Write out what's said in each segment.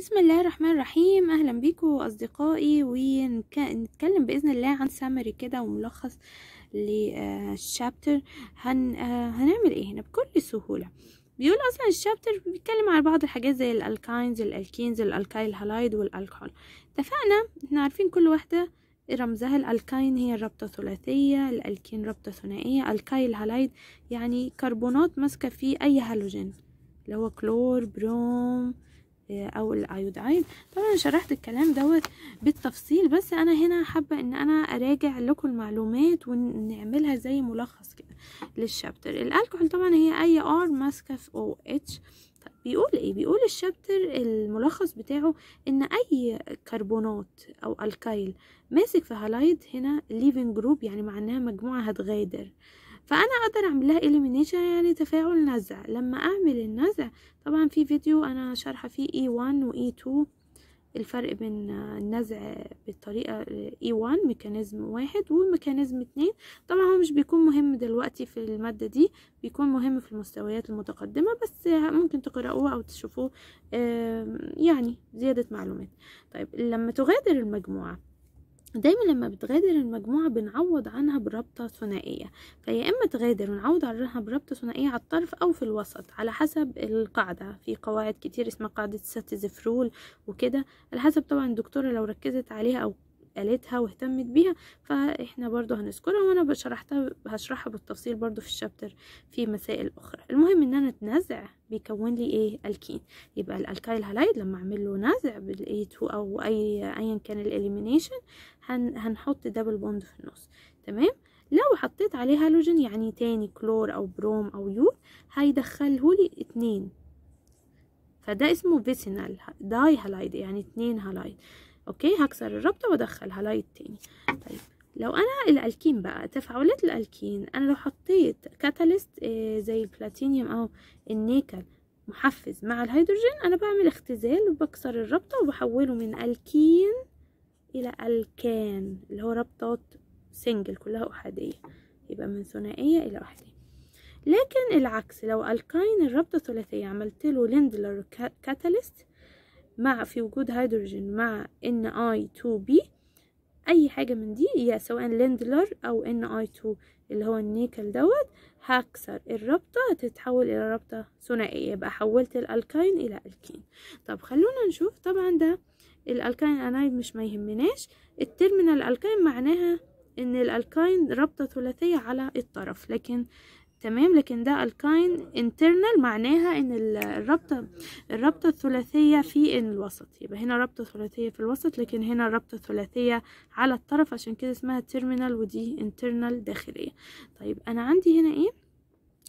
بسم الله الرحمن الرحيم اهلا بيكم اصدقائي ونتكلم باذن الله عن سامري كده وملخص للشابتر هن... آه، هنعمل ايه هنا بكل سهوله بيقول اصلا الشابتر بيتكلم على بعض الحاجات زي الالكاينز الالكينز الالكايل هالايد والالكحول اتفقنا احنا عارفين كل واحده رمزها الالكاين هي الرابطه الثلاثيه الالكين رابطه ثنائيه الكايل هالايد يعني كربونات ماسكه في اي هالوجين اللي هو كلور بروم او الايوداين طبعا شرحت الكلام دوت بالتفصيل بس انا هنا حابه ان انا اراجع لكم المعلومات ونعملها زي ملخص كده للشابتر الالكحول طبعا هي اي ار ماسكه في او اتش طيب، بيقول ايه بيقول الشابتر الملخص بتاعه ان اي كربونات او الكايل ماسك في هالايد هنا ليفنج جروب يعني معناها مجموعه هتغادر فانا اقدر اعمل لها elimination يعني تفاعل نزع لما اعمل النزع طبعا في فيديو انا شارحه فيه E1 و E2 الفرق بين النزع بالطريقة E1 ميكانيزم واحد وميكانيزم اتنين طبعا هو مش بيكون مهم دلوقتي في المادة دي بيكون مهم في المستويات المتقدمة بس ممكن تقرأوه أو تشوفوه يعني زيادة معلومات طيب لما تغادر المجموعة دايما لما بتغادر المجموعة بنعوض عنها برابطة ثنائية فيا إما تغادر ونعوض عنها برابطة ثنائية على الطرف أو في الوسط على حسب القاعدة في قواعد كتير اسمها قاعدة ستزفرول وكده على حسب طبعا الدكتورة لو ركزت عليها أو قالتها واهتمت بيها فاحنا برضو هنذكرها وانا شرحتها هشرحها بالتفصيل برضو في الشابتر في مسائل اخرى المهم ان انا اتنزع بيكون لي ايه الكين يبقى الالكايل هالايد لما اعمل له نزع بالاي 2 او اي ايا كان الاليمينيشن هن هنحط دبل بوند في النص تمام لو حطيت عليه هالوجين يعني تاني كلور او بروم او يود هيدخله لي اتنين فده اسمه فيسينال داي هالايد يعني اتنين هالايد اوكي هكسر الرابطه وادخلها لايت تاني طيب لو انا الالكين بقى تفاعلات الالكين انا لو حطيت كاتاليست آه، زي البلاتينيوم او النيكل محفز مع الهيدروجين انا بعمل اختزال وبكسر الرابطه وبحوله من الكين الى الكان اللي هو رابطات سنجل كلها احاديه يبقى من ثنائيه الى احاديه لكن العكس لو الكاين الرابطه ثلاثيه عملت له ليندلر كاتاليست مع في وجود هيدروجين مع ان اي 2 بي اي حاجه من دي يا سواء ليندلر او ان اي 2 اللي هو النيكل دوت هكسر الرابطه هتتحول الى رابطه ثنائيه يبقى حولت الالكاين الى الكين طب خلونا نشوف طبعا ده الالكاين انايد مش ما يهمناش الترمينال الكاين معناها ان الالكاين رابطه ثلاثيه على الطرف لكن تمام لكن ده الكاين انترنال معناها ان الرابطه الرابطه الثلاثيه في الوسط يبقى هنا رابطه ثلاثيه في الوسط لكن هنا رابطه ثلاثيه على الطرف عشان كده اسمها تيرمينال ودي انترنال داخليه طيب انا عندي هنا ايه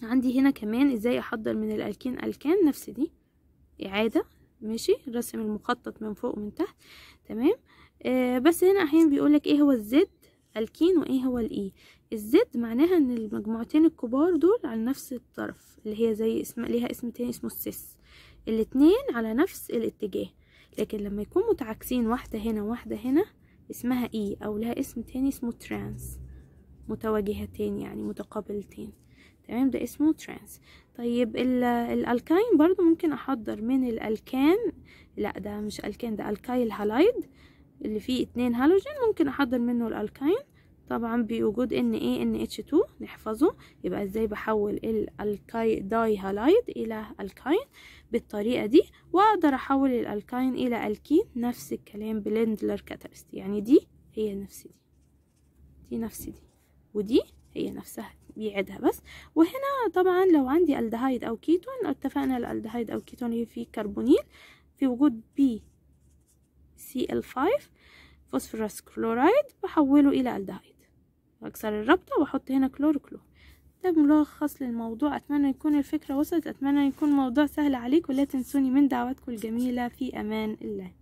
عندي هنا كمان ازاي احضر من الالكين الكان نفس دي اعاده ماشي رسم المخطط من فوق ومن تحت تمام آه بس هنا احيانا بيقولك ايه هو الزد الكين وايه هو الاي e. الزد معناها ان المجموعتين الكبار دول على نفس الطرف اللي هي زي اسم ليها اسم تاني اسمه السيس الاتنين على نفس الاتجاه لكن لما يكون متعاكسين واحده هنا وواحده هنا اسمها اي e او لها اسم تاني اسمه ترانس متواجهتين يعني متقابلتين تمام ده اسمه ترانس طيب الالكاين برضو ممكن احضر من الالكان لا ده مش الكان ده الكايل هالايد اللي فيه اتنين هالوجين ممكن احضر منه الالكاين طبعا بوجود ان اي ان اتش 2 نحفظه يبقى ازاي بحول الالكاي داي هالايد الى الكاين بالطريقه دي واقدر احول الالكاين الى الكين نفس الكلام بلندلر كاتالست يعني دي هي نفس دي دي نفس دي ودي هي نفسها بيعدها بس وهنا طبعا لو عندي الدهايد او كيتون اتفقنا الالدهايد او كيتون اللي فيه كربونيل في وجود بي Cl5 فوسفورس كلورايد بحوله إلى ألدهايد أكسر الرابطة وأحط هنا كلور كلور ده ملخص للموضوع أتمنى يكون الفكرة وصلت أتمنى يكون موضوع سهل عليك ولا تنسوني من دعواتكم الجميلة في أمان الله